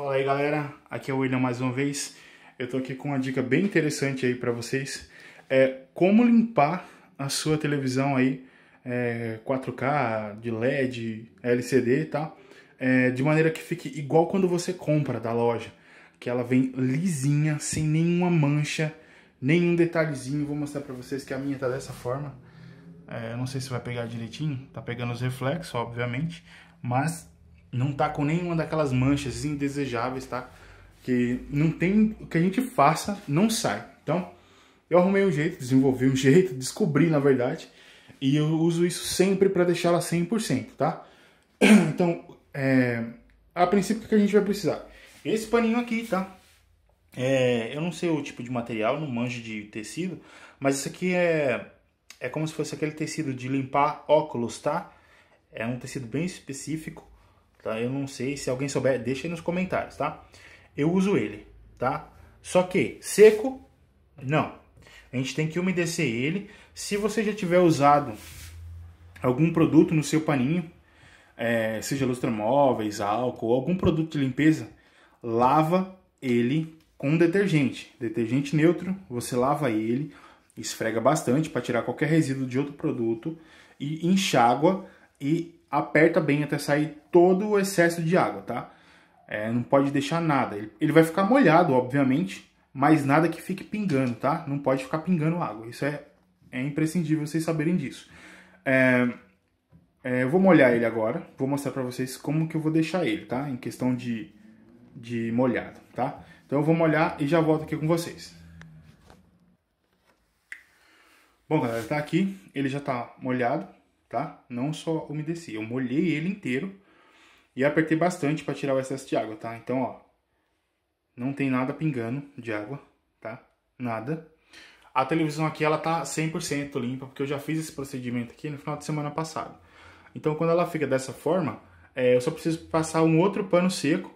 Fala aí galera, aqui é o William mais uma vez. Eu tô aqui com uma dica bem interessante aí para vocês. É como limpar a sua televisão aí é, 4K, de LED, LCD e tal, é, de maneira que fique igual quando você compra da loja, que ela vem lisinha, sem nenhuma mancha, nenhum detalhezinho. Vou mostrar para vocês que a minha tá dessa forma. É, não sei se vai pegar direitinho, tá pegando os reflexos, obviamente, mas não tá com nenhuma daquelas manchas indesejáveis, tá? Que não tem o que a gente faça, não sai. Então, eu arrumei um jeito, desenvolvi um jeito, descobri na verdade, e eu uso isso sempre para deixar ela 100%, tá? Então, é, a princípio, o que a gente vai precisar? Esse paninho aqui, tá? É, eu não sei o tipo de material, não manjo de tecido, mas isso aqui é, é como se fosse aquele tecido de limpar óculos, tá? É um tecido bem específico tá? Eu não sei se alguém souber, deixa aí nos comentários, tá? Eu uso ele, tá? Só que seco, não. A gente tem que umedecer ele. Se você já tiver usado algum produto no seu paninho, é, seja lustromóveis álcool, algum produto de limpeza, lava ele com detergente. Detergente neutro, você lava ele, esfrega bastante para tirar qualquer resíduo de outro produto e enxágua e aperta bem até sair todo o excesso de água, tá? É, não pode deixar nada. Ele, vai ficar molhado, obviamente, mas nada que fique pingando, tá? Não pode ficar pingando água. Isso é, é imprescindível vocês saberem disso. É, é, eu vou molhar ele agora, vou mostrar para vocês como que eu vou deixar ele, tá? Em questão de, de molhado, tá? Então eu vou molhar e já volto aqui com vocês. Bom, galera, tá aqui, ele já tá molhado, tá? Não só umedeci, eu molhei ele inteiro e apertei bastante para tirar o excesso de água, tá? Então, ó, não tem nada pingando de água, tá? Nada. A televisão aqui, ela tá 100% limpa, porque eu já fiz esse procedimento aqui no final de semana passado. Então, quando ela fica dessa forma, é, eu só preciso passar um outro pano seco,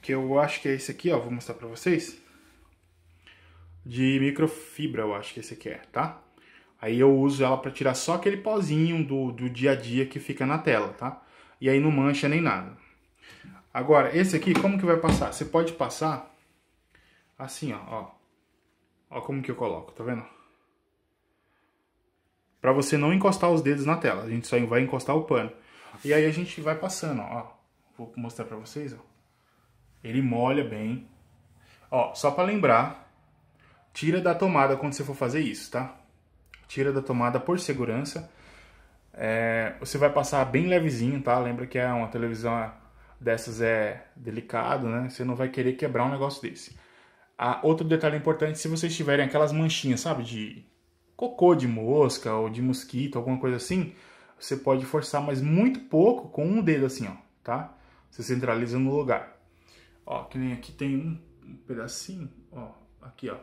que eu acho que é esse aqui, ó, vou mostrar pra vocês. De microfibra, eu acho que esse aqui é, tá? Aí eu uso ela para tirar só aquele pozinho do, do dia a dia que fica na tela, tá? E aí não mancha nem nada. Agora, esse aqui, como que vai passar? Você pode passar assim, ó. Ó, ó como que eu coloco, tá vendo? Pra você não encostar os dedos na tela. A gente só vai encostar o pano. E aí a gente vai passando, ó. Vou mostrar pra vocês, ó. Ele molha bem. Ó, só pra lembrar, tira da tomada quando você for fazer isso, tá? tira da tomada por segurança. É, você vai passar bem levezinho, tá? Lembra que é uma televisão é, dessas é delicado, né? Você não vai querer quebrar um negócio desse. Ah, outro detalhe importante, se vocês tiverem aquelas manchinhas, sabe, de cocô de mosca ou de mosquito, alguma coisa assim, você pode forçar, mas muito pouco, com um dedo assim, ó, tá? Você centraliza no lugar. Ó, que nem aqui tem um pedacinho, ó, aqui, ó.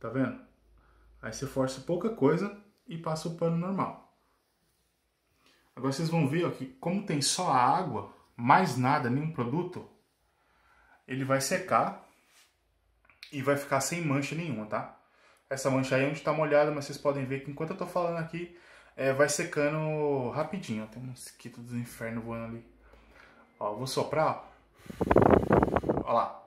Tá vendo? Aí você força pouca coisa e passa o pano normal. Agora vocês vão ver ó, que como tem só a água, mais nada, nenhum produto, ele vai secar e vai ficar sem mancha nenhuma, tá? Essa mancha aí onde está molhada, mas vocês podem ver que enquanto eu estou falando aqui, é, vai secando rapidinho. Tem um mosquito do inferno voando ali. Ó, vou soprar. Ó lá.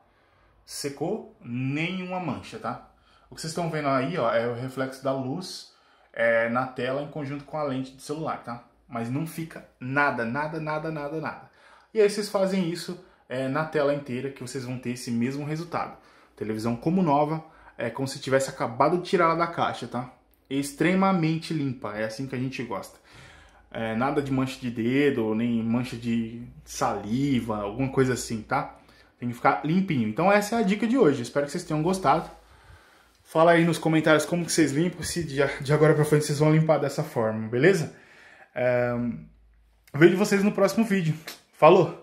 Secou nenhuma mancha, tá? O que vocês estão vendo aí ó, é o reflexo da luz é, na tela em conjunto com a lente do celular, tá? Mas não fica nada, nada, nada, nada, nada. E aí vocês fazem isso é, na tela inteira que vocês vão ter esse mesmo resultado. Televisão como nova, é como se tivesse acabado de tirá-la da caixa, tá? É extremamente limpa, é assim que a gente gosta. É, nada de mancha de dedo, nem mancha de saliva, alguma coisa assim, tá? Tem que ficar limpinho. Então essa é a dica de hoje. Espero que vocês tenham gostado. Fala aí nos comentários como que vocês limpam, se de agora para frente vocês vão limpar dessa forma, beleza? É... Vejo vocês no próximo vídeo. Falou!